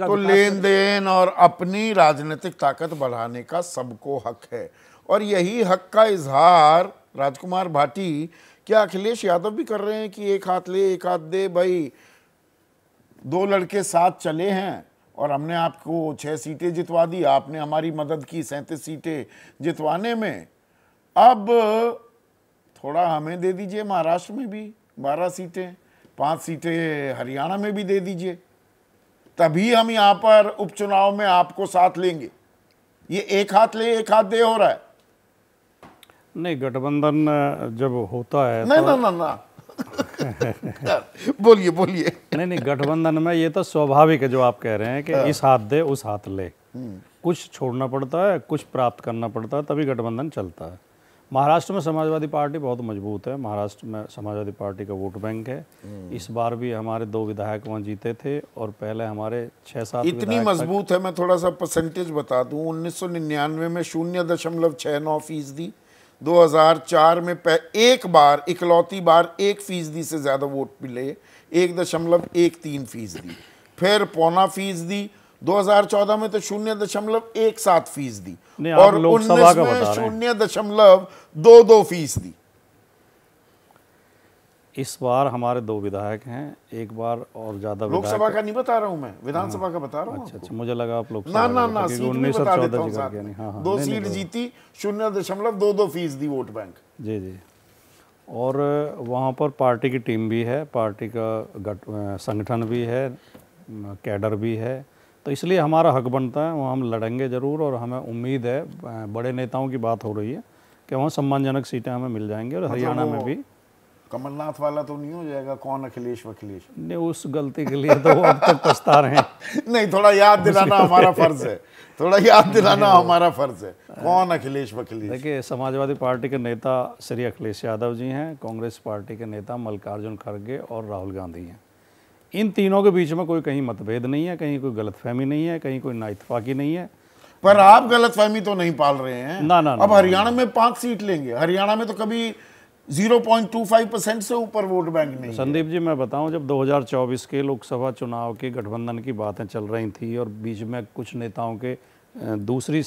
तो लेन देन और अपनी राजनीतिक ताकत बढ़ाने का सबको हक है और यही हक का इजहार राजकुमार भाटी क्या अखिलेश यादव भी कर रहे हैं कि एक हाथ ले एक हाथ दे भाई दो लड़के साथ चले हैं और हमने आपको छह सीटें जितवा दी आपने हमारी मदद की सैंतीस सीटें जितवाने में अब थोड़ा हमें दे दीजिए महाराष्ट्र में भी बारह सीटें पांच सीटें हरियाणा में भी दे दीजिए तभी हम यहां पर उपचुनाव में आपको साथ लेंगे ये एक हाथ ले एक हाथ दे हो रहा है नहीं गठबंधन जब होता है नहीं तो... ना ना बोलिए बोलिए नहीं नहीं गठबंधन में ये तो स्वाभाविक है जो आप कह रहे हैं कि हाँ। इस हाथ दे उस हाथ ले हम्म। कुछ छोड़ना पड़ता है कुछ प्राप्त करना पड़ता है तभी गठबंधन चलता है महाराष्ट्र में समाजवादी पार्टी बहुत मजबूत है महाराष्ट्र में समाजवादी पार्टी का वोट बैंक है हम्म। इस बार भी हमारे दो विधायक वहाँ जीते थे और पहले हमारे छः सात इतनी मजबूत है मैं थोड़ा सा परसेंटेज बता दूँ उन्नीस में शून्य दशमलव छः नौ फीसदी चार में एक बार इकलौती बार एक फीसदी से ज़्यादा वोट मिले एक दशमलव एक तीन फीसदी फिर पौना फीसदी 2014 में तो शून्य दशमलव एक सात फीसदी और शून्य दशमलव दो दो फीसदी इस बार हमारे दो विधायक हैं एक बार और ज्यादा लोकसभा का नहीं बता रहा हूँ मैं विधानसभा हाँ, का बता रहा हूँ अच्छा अच्छा मुझे लगा आप लोग ना ना ना उन्नीस सौ चौदह हाँ, हाँ, दो सीट जीती शून्य दशमलव दो दो फीसदी वोट बैंक जी जी और वहां पर पार्टी की टीम भी है पार्टी का संगठन भी है कैडर भी है तो इसलिए हमारा हक बनता है वहाँ हम लड़ेंगे ज़रूर और हमें उम्मीद है बड़े नेताओं की बात हो रही है कि वहाँ सम्मानजनक सीटें हमें मिल जाएंगी और मतलब हरियाणा में भी कमलनाथ वाला तो नहीं हो जाएगा कौन अखिलेश वखिलेश नहीं उस गलती के लिए तो वो अब तक पछता रहे हैं नहीं थोड़ा याद दिलाना हमारा फर्ज है थोड़ा याद दिलाना हमारा फर्ज है कौन अखिलेश वखिलेश देखिए समाजवादी पार्टी के नेता श्री अखिलेश यादव जी हैं कांग्रेस पार्टी के नेता मल्लिकार्जुन खड़गे और राहुल गांधी हैं इन तीनों के बीच में कोई कहीं मतभेद नहीं है कहीं कोई गलतफहमी नहीं है कहीं कोई नाइतफाकी नहीं है पर आप गलतफहमी तो नहीं पाल रहे हैं ना ना, अब हरियाणा में पांच सीट लेंगे हरियाणा में तो कभी 0.25 परसेंट से ऊपर वोट बैंक नहीं संदीप जी मैं बताऊं जब 2024 के लोकसभा चुनाव के गठबंधन की बातें चल रही थी और बीच में कुछ नेताओं के दूसरी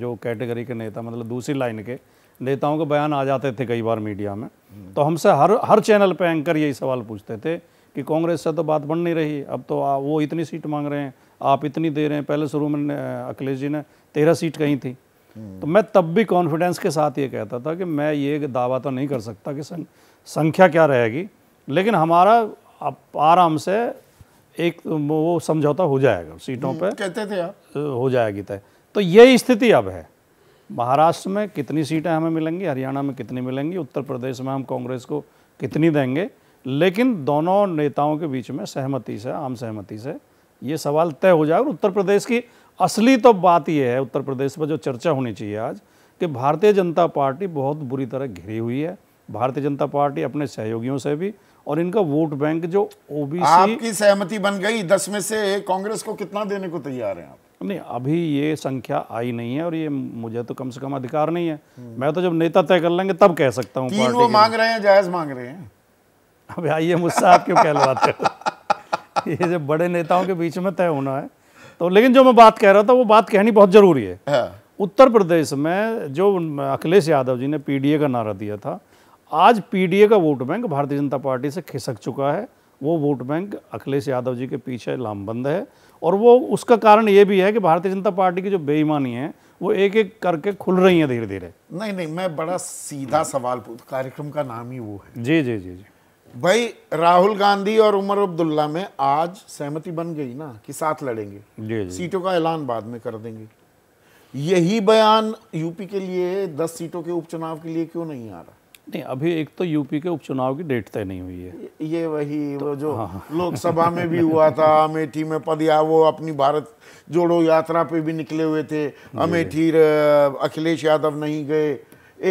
जो कैटेगरी के नेता मतलब दूसरी लाइन के नेताओं के बयान आ जाते थे कई बार मीडिया में तो हमसे हर हर चैनल पर एंकर यही सवाल पूछते थे कि कांग्रेस से तो बात बन नहीं रही अब तो आ, वो इतनी सीट मांग रहे हैं आप इतनी दे रहे हैं पहले शुरू में अखिलेश जी ने तेरह सीट कहीं थी हम्म। तो मैं तब भी कॉन्फिडेंस के साथ ये कहता था कि मैं ये दावा तो नहीं कर सकता कि संख्या क्या रहेगी लेकिन हमारा आराम से एक वो समझौता हो जाएगा सीटों हम्म, पे कहते थे आप हो जाएगी तय तो यही स्थिति अब है महाराष्ट्र में कितनी सीटें हमें मिलेंगी हरियाणा में कितनी मिलेंगी उत्तर प्रदेश में हम कांग्रेस को कितनी देंगे लेकिन दोनों नेताओं के बीच में सहमति से आम सहमति से ये सवाल तय हो जाए और उत्तर प्रदेश की असली तो बात यह है उत्तर प्रदेश पर जो चर्चा होनी चाहिए आज कि भारतीय जनता पार्टी बहुत बुरी तरह घिरी हुई है भारतीय जनता पार्टी अपने सहयोगियों से भी और इनका वोट बैंक जो ओबीसी आपकी सहमति बन गई दस में से कांग्रेस को कितना देने को तैयार हैं आप नहीं अभी ये संख्या आई नहीं है और ये मुझे तो कम से कम अधिकार नहीं है मैं तो जब नेता तय कर लेंगे तब कह सकता हूँ मांग रहे हैं जायज मांग रहे हैं अब आइए मुझसे आप क्यों कहलवाते हो ये जब बड़े नेताओं के बीच में तय होना है तो लेकिन जो मैं बात कह रहा था वो बात कहनी बहुत ज़रूरी है हाँ। उत्तर प्रदेश में जो अखिलेश यादव जी ने पीडीए का नारा दिया था आज पीडीए का वोट बैंक भारतीय जनता पार्टी से खिसक चुका है वो वोट बैंक अखिलेश यादव जी के पीछे लामबंद है और वो उसका कारण ये भी है कि भारतीय जनता पार्टी की जो बेईमानी है वो एक एक करके खुल रही है धीरे धीरे नहीं नहीं मैं बड़ा सीधा सवाल पूछ कार्यक्रम का नाम ही वो है जी जी जी जी भाई राहुल गांधी और उमर अब्दुल्ला में आज सहमति बन गई ना कि साथ लड़ेंगे सीटों का ऐलान बाद में कर देंगे यही बयान यूपी के लिए दस सीटों के उपचुनाव के लिए क्यों नहीं आ रहा नहीं अभी एक तो यूपी के उपचुनाव की डेट तय नहीं हुई है ये वही तो, वो जो हाँ, हाँ। लोकसभा में भी हुआ था अमेठी में पद या वो अपनी भारत जोड़ो यात्रा पे भी निकले हुए थे अमेठी अखिलेश यादव नहीं गए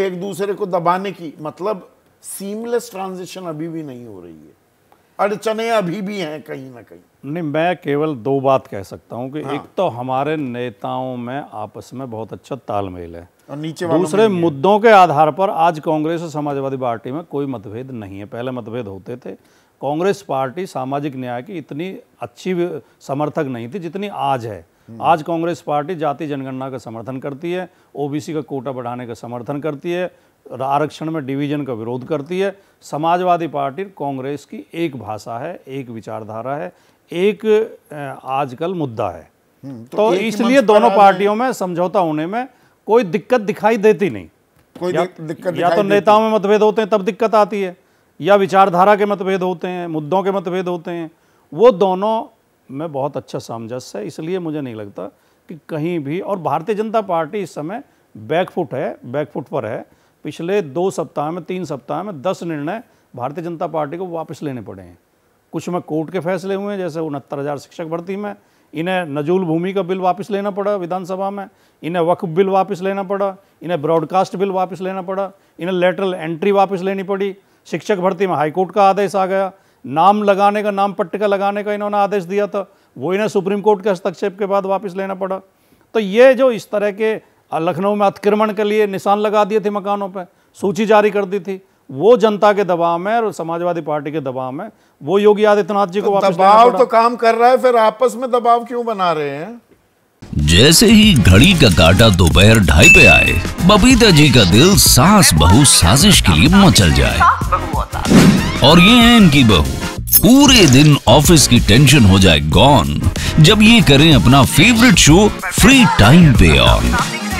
एक दूसरे को दबाने की मतलब सीमलेस ट्रांजिशन अभी भी नहीं हो रही है अड़चने अभी भी हैं कहीं ना कहीं नहीं मैं केवल दो बात कह सकता हूं कि हाँ। एक तो हमारे नेताओं में आपस में बहुत अच्छा तालमेल है और नीचे दूसरे मुद्दों के आधार पर आज कांग्रेस और समाजवादी पार्टी में कोई मतभेद नहीं है पहले मतभेद होते थे कांग्रेस पार्टी सामाजिक न्याय की इतनी अच्छी समर्थक नहीं थी जितनी आज है हम्म। आज कांग्रेस पार्टी जाति जनगणना का समर्थन करती है ओबीसी का कोटा बढ़ाने का समर्थन करती है आरक्षण में डिवीजन का विरोध करती है समाजवादी पार्टी कांग्रेस की एक भाषा है एक विचारधारा है एक आजकल मुद्दा है हम्म, तो, तो इसलिए दोनों पार्टियों में समझौता होने में कोई दिक्कत दिखाई देती नहीं कोई या, दिक्कत या तो नेताओं में मतभेद होते हैं तब दिक्कत आती है या विचारधारा के मतभेद होते हैं मुद्दों के मतभेद होते हैं वो दोनों में बहुत अच्छा सामंजस्य है इसलिए मुझे नहीं लगता कि कहीं भी और भारतीय जनता पार्टी इस समय बैकफुट है बैकफुट पर है पिछले दो सप्ताह में तीन सप्ताह में दस निर्णय भारतीय जनता पार्टी को वापस लेने पड़े हैं कुछ में कोर्ट के फैसले हुए हैं जैसे उनहत्तर हज़ार शिक्षक भर्ती में इन्हें नजूल भूमि का बिल वापस लेना पड़ा विधानसभा में इन्हें वक्फ बिल वापस लेना पड़ा इन्हें ब्रॉडकास्ट बिल वापस लेना पड़ा इन्हें लेटरल एंट्री वापस लेनी पड़ी शिक्षक भर्ती में हाईकोर्ट का आदेश आ गया नाम लगाने का नाम पट्टिका लगाने का इन्होंने आदेश दिया था वो इन्हें सुप्रीम कोर्ट के हस्तक्षेप के बाद वापस लेना पड़ा तो ये जो इस तरह के लखनऊ में अतिक्रमण के लिए निशान लगा दिए थे मकानों पर सूची जारी कर दी थी वो जनता के दबाव में और समाजवादी पार्टी के दबाव में वो योगी आदित्यनाथ जी को तो वापस दबाव तो काम कर रहा है फिर आपस में दबाव क्यों बना रहे हैं जैसे ही घड़ी का काटा दोपहर ढाई पे आए बबीता जी का दिल सास बहु साजिश के लिए मचल जाए और ये है इनकी बहू पूरे दिन ऑफिस की टेंशन हो जाए गॉन जब ये करें अपना फेवरेट शो फ्री टाइम पे ऑन